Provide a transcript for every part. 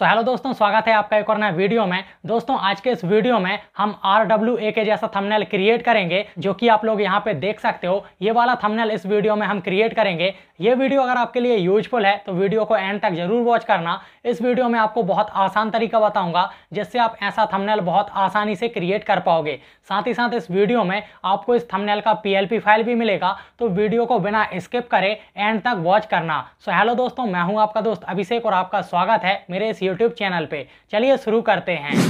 सो so, hello दोस्तों स्वागत है आपका एक और नया वीडियो में दोस्तों आज के इस वीडियो में हम आर डब्ल्यू ए के जैसा थंबनेल क्रिएट करेंगे जो कि आप लोग यहाँ पे देख सकते हो ये वाला थंबनेल इस वीडियो में हम क्रिएट करेंगे ये वीडियो अगर आपके लिए यूजफुल है तो वीडियो को एंड तक जरूर वॉच करना इस वीडियो में आपको बहुत आसान तरीका बताऊंगा जिससे आप ऐसा थमनेल बहुत आसानी से क्रिएट कर पाओगे साथ ही साथ इस वीडियो में आपको इस थमनेल का पी फाइल भी मिलेगा तो वीडियो को बिना स्किप करे एंड तक वॉच करना सो हेलो दोस्तों मैं हूँ आपका दोस्त अभिषेक और आपका स्वागत है मेरे इस यूट्यूब चैनल पे चलिए शुरू करते हैं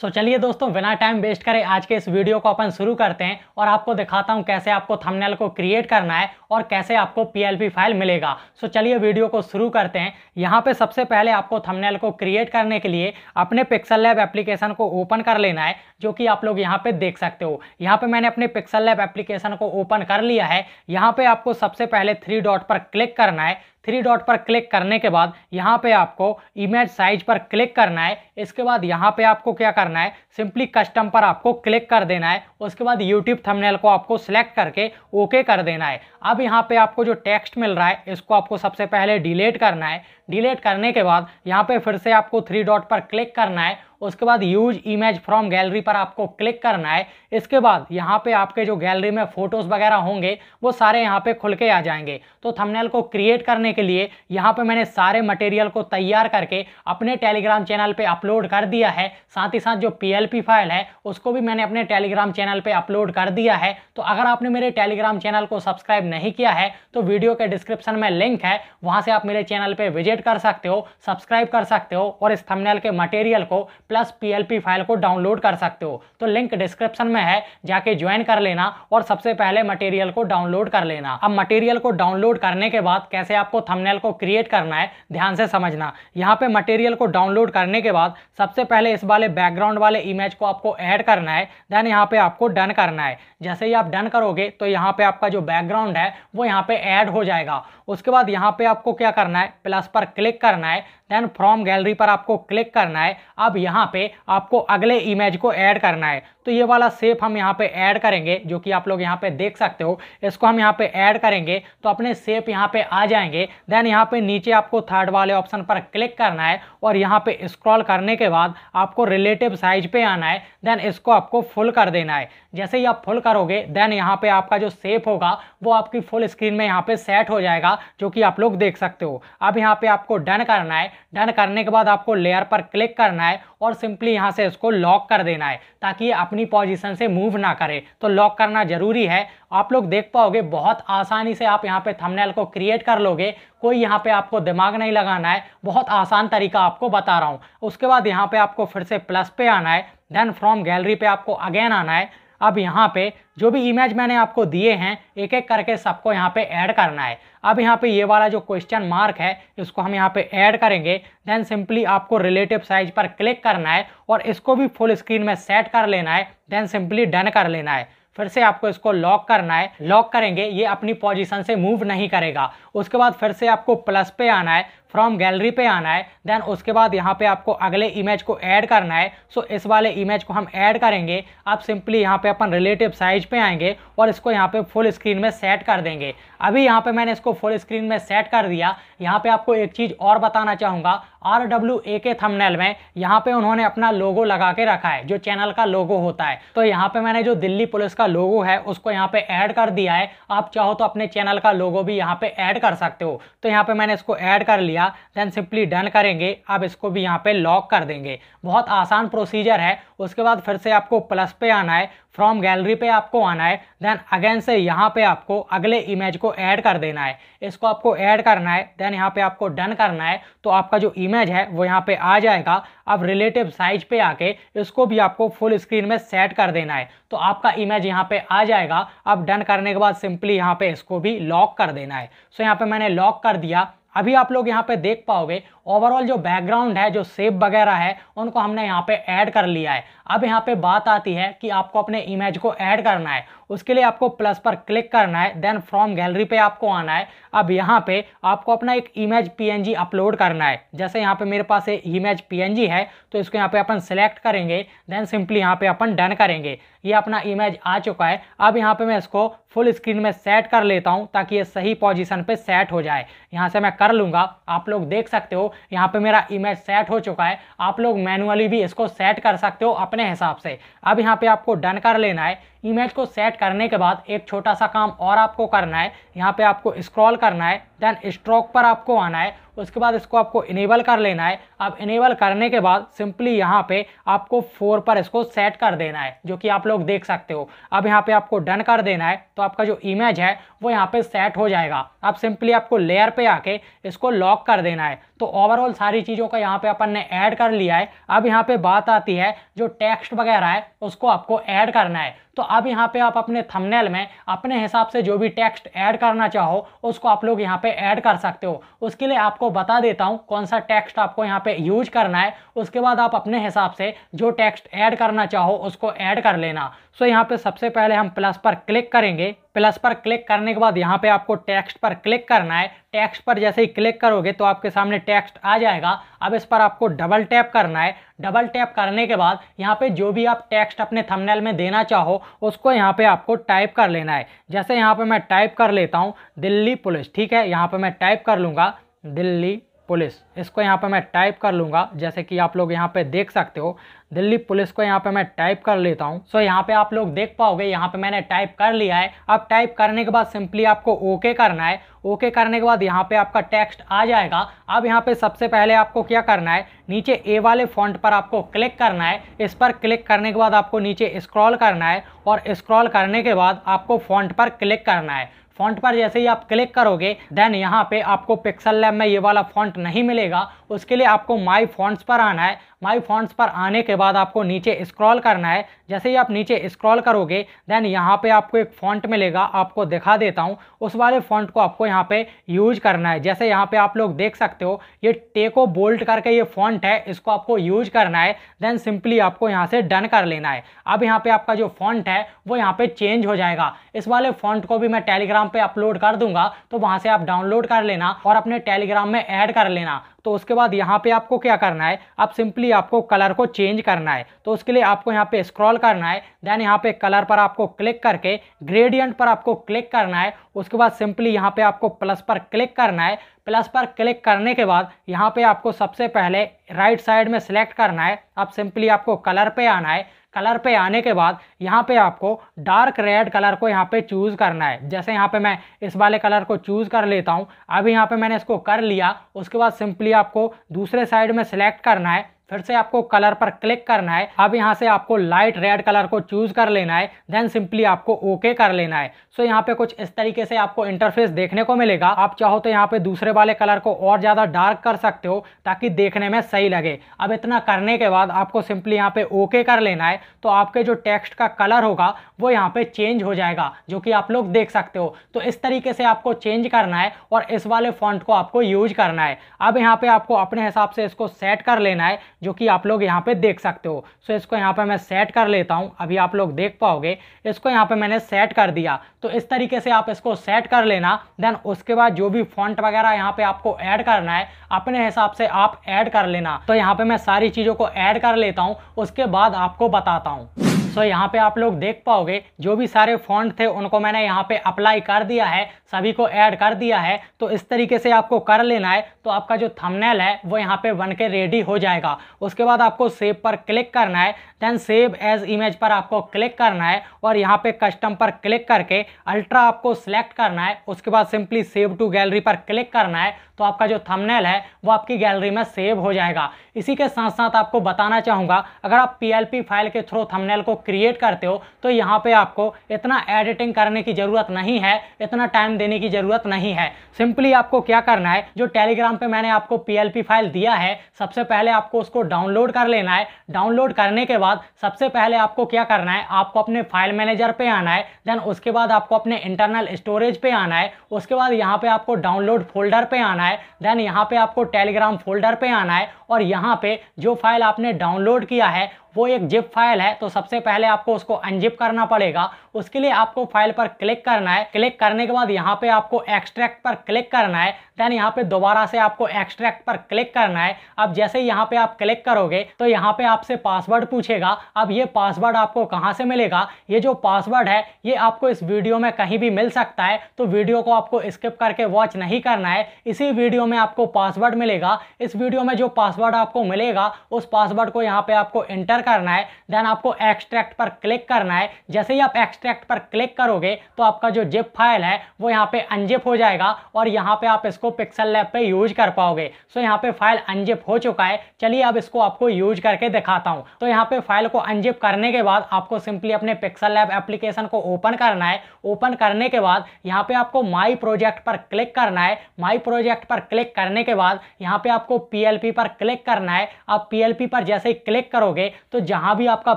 सो so, चलिए दोस्तों बिना टाइम वेस्ट करें आज के इस वीडियो को अपन शुरू करते हैं और आपको दिखाता हूं कैसे आपको थंबनेल को क्रिएट करना है और कैसे आपको पीएलपी फाइल मिलेगा सो so, चलिए वीडियो को शुरू करते हैं यहां पे सबसे पहले आपको थंबनेल को क्रिएट करने के लिए अपने पिक्सल लैब एप्लीकेशन को ओपन कर लेना है जो कि आप लोग यहाँ पर देख सकते हो यहाँ पर मैंने अपने पिक्सल लैब एप्लीकेशन को ओपन कर लिया है यहाँ पर आपको सबसे पहले थ्री डॉट पर क्लिक करना है थ्री डॉट पर क्लिक करने के बाद यहाँ पे आपको इमेज साइज पर क्लिक करना है इसके बाद यहाँ पे आपको क्या करना है सिंपली कस्टम पर आपको क्लिक कर देना है उसके बाद यूट्यूब थंबनेल को आपको सिलेक्ट करके ओके कर देना है अब यहाँ पे आपको जो टेक्स्ट मिल रहा है इसको आपको सबसे पहले डिलीट करना है डिलीट करने के बाद यहाँ पर फिर से आपको थ्री डॉट पर क्लिक करना है उसके बाद यूज इमेज फ्रॉम गैलरी पर आपको क्लिक करना है इसके बाद यहाँ पे आपके जो गैलरी में फोटोज़ वगैरह होंगे वो सारे यहाँ पे खुल के आ जाएंगे तो थंबनेल को क्रिएट करने के लिए यहाँ पे मैंने सारे मटेरियल को तैयार करके अपने टेलीग्राम चैनल पे अपलोड कर दिया है साथ ही साथ जो पी फाइल है उसको भी मैंने अपने टेलीग्राम चैनल पर अपलोड कर दिया है तो अगर आपने मेरे टेलीग्राम चैनल को सब्सक्राइब नहीं किया है तो वीडियो के डिस्क्रिप्शन में लिंक है वहाँ से आप मेरे चैनल पर विजिट कर सकते हो सब्सक्राइब कर सकते हो और इस थमनेल के मटेरियल को प्लस पी फाइल को डाउनलोड कर सकते हो तो लिंक डिस्क्रिप्शन में है जाके ज्वाइन कर लेना और सबसे पहले मटेरियल को डाउनलोड कर लेना अब मटेरियल को डाउनलोड करने के बाद कैसे आपको थंबनेल को क्रिएट करना है ध्यान से समझना यहाँ पे मटेरियल को डाउनलोड करने के बाद सबसे पहले इस वाले बैकग्राउंड वाले इमेज को आपको ऐड करना है देन यहाँ पे आपको डन करना है जैसे ही आप डन करोगे तो यहाँ पे आपका जो बैकग्राउंड है वो यहाँ पे ऐड हो जाएगा उसके बाद यहाँ पे आपको क्या करना है प्लस पर क्लिक करना है देन फ्रॉम गैलरी पर आपको क्लिक करना है अब यहाँ यहाँ पे आपको अगले इमेज को ऐड करना है तो ये वाला सेफ हम यहाँ पे ऐड करेंगे जो कि आप लोग यहाँ पे देख सकते हो इसको हम यहाँ पे ऐड करेंगे तो अपने सेफ यहाँ पे आ जाएंगे देन यहाँ पे नीचे आपको थर्ड वाले ऑप्शन पर क्लिक करना है और यहाँ पे स्क्रॉल करने के बाद आपको रिलेटिव साइज पे आना है देन इसको आपको फुल कर देना है जैसे ही आप फुल करोगे देन यहाँ पे आपका जो सेफ होगा वो आपकी फुल स्क्रीन में यहाँ पे सेट हो जाएगा जो कि आप लोग देख सकते हो अब यहाँ पे आपको डन करना है डन करने के बाद आपको लेयर पर क्लिक करना है और सिंपली यहाँ से इसको लॉक कर देना है ताकि आप अपनी पोजीशन से मूव ना करे तो लॉक करना जरूरी है आप लोग देख पाओगे बहुत आसानी से आप यहाँ पे थंबनेल को क्रिएट कर लोगे कोई यहाँ पे आपको दिमाग नहीं लगाना है बहुत आसान तरीका आपको बता रहा हूँ उसके बाद यहाँ पे आपको फिर से प्लस पे आना है देन फ्रॉम गैलरी पे आपको अगेन आना है अब यहाँ पे जो भी इमेज मैंने आपको दिए हैं एक एक करके सबको यहाँ पे ऐड करना है अब यहाँ पे ये वाला जो क्वेश्चन मार्क है इसको हम यहाँ पे ऐड करेंगे देन सिंपली आपको रिलेटिव साइज पर क्लिक करना है और इसको भी फुल स्क्रीन में सेट कर लेना है देन सिंपली डन कर लेना है फिर से आपको इसको लॉक करना है लॉक करेंगे ये अपनी पोजीशन से मूव नहीं करेगा उसके बाद फिर से आपको प्लस पे आना है फ्रॉम गैलरी पे आना है देन उसके बाद यहाँ पे आपको अगले इमेज को ऐड करना है सो so, इस वाले इमेज को हम ऐड करेंगे आप सिंपली यहाँ पे अपन रिलेटिव साइज पे आएंगे और इसको यहाँ पे फुल स्क्रीन में सेट कर देंगे अभी यहाँ पे मैंने इसको फुल स्क्रीन में सेट कर दिया यहाँ पे आपको एक चीज़ और बताना चाहूँगा आर डब्ल्यू ए के थंबनेल में यहाँ पे उन्होंने अपना लोगो लगा के रखा है जो चैनल का लोगो होता है तो यहाँ पे मैंने जो दिल्ली पुलिस का लोगो है उसको यहाँ पे ऐड कर दिया है आप चाहो तो अपने चैनल का लोगो भी यहाँ पे ऐड कर सकते हो तो यहाँ पे मैंने इसको ऐड कर लिया देन सिंपली डन करेंगे अब इसको भी यहाँ पे लॉक कर देंगे बहुत आसान प्रोसीजर है उसके बाद फिर से आपको प्लस पे आना है फ्रॉम गैलरी पे आपको आना है देन अगेन से यहाँ पे आपको अगले इमेज को ऐड कर देना है इसको आपको ऐड करना है देन यहाँ पे आपको डन करना है तो आपका जो इमेज इमेज है वो यहाँ पे आ जाएगा अब रिलेटिव साइज पे आके इसको भी आपको फुल स्क्रीन में सेट कर देना है तो आपका इमेज यहाँ पे आ जाएगा अब डन करने के बाद सिंपली यहाँ पे इसको भी लॉक कर देना है सो यहाँ पे मैंने लॉक कर दिया अभी आप लोग यहाँ पे देख पाओगे ओवरऑल जो बैकग्राउंड है जो सेप वगैरह है उनको हमने यहाँ पे ऐड कर लिया है अब यहाँ पे बात आती है कि आपको अपने इमेज को ऐड करना है उसके लिए आपको प्लस पर क्लिक करना है देन फ्रॉम गैलरी पे आपको आना है अब यहाँ पे आपको अपना एक इमेज पीएनजी अपलोड करना है जैसे यहाँ पे मेरे पास इमेज पी है तो इसको यहाँ पे अपन सेलेक्ट करेंगे देन सिंपली यहाँ पे अपन डन करेंगे ये अपना इमेज आ चुका है अब यहाँ पे मैं इसको फुल स्क्रीन में सेट कर लेता हूँ ताकि ये सही पोजिशन पर सेट हो जाए यहाँ से मैं कर लूँगा आप लोग देख सकते हो यहाँ पे मेरा इमेज सेट हो चुका है आप लोग मैनुअली भी इसको सेट कर सकते हो अपने हिसाब से अब यहाँ पे आपको डन कर लेना है इमेज को सेट करने के बाद एक छोटा सा काम और आपको करना है यहाँ पे आपको स्क्रॉल करना है देन स्ट्रोक पर आपको आना है उसके बाद इसको आपको इनेबल कर लेना है अब इनेबल करने के बाद सिंपली यहाँ पे आपको फोर पर इसको सेट कर देना है जो कि आप लोग देख सकते हो अब यहाँ पे आपको डन कर देना है तो आपका जो इमेज है वो यहाँ पे सेट हो जाएगा अब सिंपली आपको लेयर पे आके इसको लॉक कर देना है तो ओवरऑल सारी चीज़ों का यहाँ पे अपन ने ऐड कर लिया है अब यहाँ पे बात आती है जो टेक्स्ट वगैरह है उसको आपको ऐड करना है तो अब यहाँ पे आप अपने थंबनेल में अपने हिसाब से जो भी टेक्स्ट ऐड करना चाहो उसको आप लोग यहाँ पे ऐड कर सकते हो उसके लिए आपको बता देता हूँ कौन सा टेक्स्ट आपको यहाँ पे यूज करना है उसके बाद आप अपने हिसाब से जो टेक्स्ट ऐड करना चाहो उसको ऐड कर लेना सो यहाँ पे सबसे पहले हम प्लस पर क्लिक करेंगे प्लस पर क्लिक करने के बाद यहाँ पे आपको टेक्स्ट पर क्लिक करना है टेक्स्ट पर जैसे ही क्लिक करोगे तो आपके सामने टेक्स्ट आ जाएगा अब इस पर आपको डबल टैप करना है डबल टैप करने के बाद यहाँ पे जो भी आप टेक्स्ट अपने थंबनेल में देना चाहो उसको यहाँ पे आपको टाइप कर लेना है जैसे यहाँ पर मैं टाइप कर लेता हूँ दिल्ली पुलिस ठीक है यहाँ पर मैं टाइप कर लूँगा दिल्ली पुलिस इसको यहाँ पे मैं टाइप कर लूँगा जैसे कि आप लोग यहाँ पे देख सकते हो दिल्ली पुलिस को यहाँ पे मैं टाइप कर लेता हूँ सो so, यहाँ पे आप लोग देख पाओगे यहाँ पे मैंने टाइप कर लिया है अब टाइप करने के बाद सिंपली आपको ओके okay करना है ओके okay करने के बाद यहाँ पे आपका टेक्स्ट आ जाएगा अब यहाँ पे सबसे पहले आपको क्या करना है नीचे ए वाले फॉन्ट पर आपको क्लिक करना है इस पर क्लिक करने के बाद आपको नीचे स्क्रॉल करना है और स्क्रॉल करने के बाद आपको फॉन्ट पर क्लिक करना है फॉन्ट पर जैसे ही आप क्लिक करोगे देन यहाँ पे आपको पिक्सल लैब में ये वाला फॉन्ट नहीं मिलेगा उसके लिए आपको माई फॉन्ट्स पर आना है माई फॉन्ट्स पर आने के बाद आपको नीचे स्क्रॉल करना है जैसे ही आप नीचे स्क्रॉल करोगे देन यहाँ पे आपको एक फॉन्ट मिलेगा आपको दिखा देता हूँ उस वाले फॉन्ट को आपको यहाँ पे यूज करना है जैसे यहाँ पे आप लोग देख सकते हो ये टेको बोल्ट करके ये फॉन्ट है इसको आपको यूज करना है देन सिंपली आपको यहाँ से डन कर लेना है अब यहाँ पे आपका जो फॉन्ट है वो यहाँ पे चेंज हो जाएगा इस वाले फॉन्ट को भी मैं टेलीग्राम टेलीग्राम पे अपलोड कर दूंगा तो वहां से आप डाउनलोड कर लेना और अपने टेलीग्राम में ऐड कर लेना तो उसके बाद यहाँ पे आपको क्या करना है आप सिंपली आपको कलर को चेंज करना है तो उसके लिए आपको यहाँ पे स्क्रॉल करना है देन यहाँ पे कलर पर आपको क्लिक करके ग्रेडियंट पर आपको क्लिक करना है उसके बाद सिंपली यहाँ पे आपको प्लस पर क्लिक करना है प्लस पर क्लिक करने के बाद यहाँ पे आपको सबसे पहले राइट साइड में सिलेक्ट करना है अब सिंपली आपको कलर पर आना है कलर पे आने के बाद यहाँ पे आपको डार्क रेड कलर को यहाँ पे चूज़ करना है जैसे यहाँ पे मैं इस वाले कलर को चूज़ कर लेता हूँ अभी यहाँ पे मैंने इसको कर लिया उसके बाद सिंपली आपको दूसरे साइड में सेलेक्ट करना है फिर से आपको कलर पर क्लिक करना है अब यहाँ से आपको लाइट रेड कलर को चूज कर लेना है देन सिंपली आपको ओके okay कर लेना है सो so, यहाँ पे कुछ इस तरीके से आपको इंटरफेस देखने को मिलेगा आप चाहो तो यहाँ पे दूसरे वाले कलर को और ज़्यादा डार्क कर सकते हो ताकि देखने में सही लगे अब इतना करने के बाद आपको सिंपली यहाँ पे ओके okay कर लेना है तो आपके जो टेक्स्ट का कलर होगा वो यहाँ पे चेंज हो जाएगा जो कि आप लोग देख सकते हो तो इस तरीके से आपको चेंज करना है और इस वाले फॉन्ट को आपको यूज करना है अब यहाँ पे आपको अपने हिसाब से इसको सेट कर लेना है जो कि आप लोग यहाँ पे देख सकते हो सो so, इसको यहाँ पे मैं सेट कर लेता हूँ अभी आप लोग देख पाओगे इसको यहाँ पे मैंने सेट कर दिया तो इस तरीके से आप इसको सेट कर लेना देन उसके बाद जो भी फॉन्ट वगैरह यहाँ पे आपको ऐड करना है अपने हिसाब से आप ऐड कर लेना तो यहाँ पे मैं सारी चीज़ों को ऐड कर लेता हूँ उसके बाद आपको बताता हूँ सो so, यहाँ पे आप लोग देख पाओगे जो भी सारे फॉन्ट थे उनको मैंने यहाँ पे अप्लाई कर दिया है सभी को ऐड कर दिया है तो इस तरीके से आपको कर लेना है तो आपका जो थंबनेल है वो यहाँ पे बन के रेडी हो जाएगा उसके बाद आपको सेव पर क्लिक करना है देन सेव एज इमेज पर आपको क्लिक करना है और यहाँ पे कस्टम पर क्लिक करके अल्ट्रा आपको सेलेक्ट करना है उसके बाद सिंपली सेव टू गैलरी पर क्लिक करना है तो आपका जो थंबनेल है वो आपकी गैलरी में सेव हो जाएगा इसी के साथ साथ आपको बताना चाहूँगा अगर आप पी फाइल के थ्रू थमनेल को क्रिएट करते हो तो यहाँ पे आपको इतना एडिटिंग करने की ज़रूरत नहीं है इतना टाइम देने की ज़रूरत नहीं है सिंपली आपको क्या करना है जो टेलीग्राम पे मैंने आपको पी फाइल दिया है सबसे पहले आपको उसको डाउनलोड कर लेना है डाउनलोड करने के बाद सबसे पहले आपको क्या करना है आपको अपने फाइल मैनेजर पर आना है देन उसके बाद आपको अपने इंटरनल स्टोरेज पर आना है उसके बाद यहाँ पर आपको डाउनलोड फोल्डर पर आना है देन यहाँ पर आपको टेलीग्राम फोल्डर पर आना है और यहाँ पर जो फाइल आपने डाउनलोड किया है वो एक जिप फाइल है तो सबसे पहले आपको उसको अनजिप करना पड़ेगा उसके लिए आपको फाइल पर क्लिक करना है क्लिक करने के बाद यहाँ पे आपको एक्सट्रैक्ट पर क्लिक करना है देन यहाँ पे दोबारा से आपको एक्सट्रैक्ट पर क्लिक करना है अब जैसे यहाँ पे आप क्लिक करोगे तो यहाँ पे आपसे पासवर्ड पूछेगा अब ये पासवर्ड आपको कहाँ से मिलेगा ये जो पासवर्ड है ये आपको इस वीडियो में कहीं भी मिल सकता है तो वीडियो को आपको स्किप करके वॉच नहीं करना है इसी वीडियो में आपको पासवर्ड मिलेगा इस वीडियो में जो पासवर्ड आपको मिलेगा उस पासवर्ड को यहाँ पे आपको इंटर करना है देन आपको एक्सट्रैक्ट पर क्लिक करना है जैसे ही आप एक्सट्रैक्ट पर क्लिक करोगे तो आपका जो जिप फाइल है वो यहाँ पे अनजिप हो जाएगा और यहाँ पे आप इसको पिक्सल लैब पे यूज कर पाओगे सो यहाँ पे फाइल अनजिप हो चुका है चलिए अब इसको आपको यूज करके दिखाता हूँ तो यहाँ पे फाइल को अनजिप करने के बाद आपको सिंपली अपने पिक्सल लैब एप्लीकेशन को ओपन करना है ओपन करने के बाद यहाँ पे आपको माई प्रोजेक्ट पर क्लिक करना है माई प्रोजेक्ट पर क्लिक करने के बाद यहाँ पे आपको पी पर क्लिक करना है आप पी पर जैसे ही क्लिक करोगे तो जहाँ भी आपका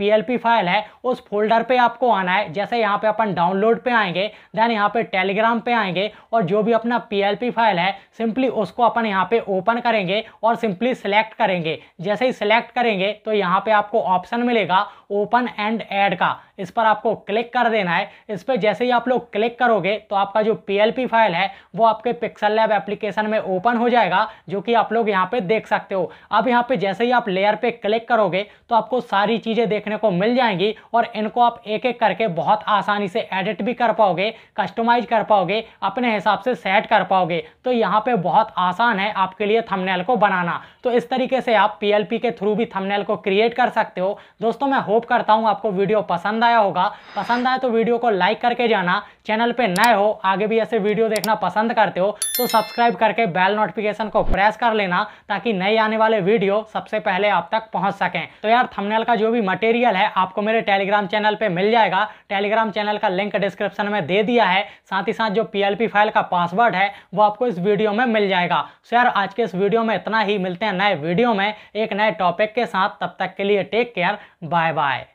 पी फाइल है उस फोल्डर पे आपको आना है जैसे यहाँ पे अपन डाउनलोड पे आएंगे देन यहाँ पे टेलीग्राम पे आएंगे और जो भी अपना पी फाइल है सिंपली उसको अपन यहाँ पे ओपन करेंगे और सिंपली सिलेक्ट करेंगे जैसे ही सिलेक्ट करेंगे तो यहाँ पे आपको ऑप्शन मिलेगा ओपन एंड एड का इस पर आपको क्लिक कर देना है इस पर जैसे ही आप लोग क्लिक करोगे तो आपका जो पी फाइल है वो आपके पिक्सल लैब एप्लीकेशन में ओपन हो जाएगा जो कि आप लोग यहाँ पे देख सकते हो अब यहाँ पे जैसे ही आप लेयर पे क्लिक करोगे तो आपको आपको सारी चीज़ें देखने को मिल जाएंगी और इनको आप एक एक करके बहुत आसानी से एडिट भी कर पाओगे कस्टमाइज कर पाओगे अपने हिसाब से सेट कर पाओगे तो यहाँ पे बहुत आसान है आपके लिए थंबनेल को बनाना तो इस तरीके से आप पी के थ्रू भी थमनेल को क्रिएट कर सकते हो दोस्तों मैं होप करता हूँ आपको वीडियो पसंद आया होगा पसंद आया तो वीडियो को लाइक करके जाना चैनल पर नए हो आगे भी ऐसे वीडियो देखना पसंद करते हो तो सब्सक्राइब करके बैल नोटिफिकेशन को प्रेस कर लेना ताकि नए आने वाले वीडियो सबसे पहले आप तक पहुँच सकें तो यार थंबनेल का जो भी मटेरियल है आपको मेरे टेलीग्राम चैनल पे मिल जाएगा टेलीग्राम चैनल का लिंक डिस्क्रिप्शन में दे दिया है साथ ही साथ जो पी फाइल का पासवर्ड है वो आपको इस वीडियो में मिल जाएगा सो यार आज के इस वीडियो में इतना ही मिलते हैं नए वीडियो में एक नए टॉपिक के साथ तब तक के लिए टेक केयर बाय बाय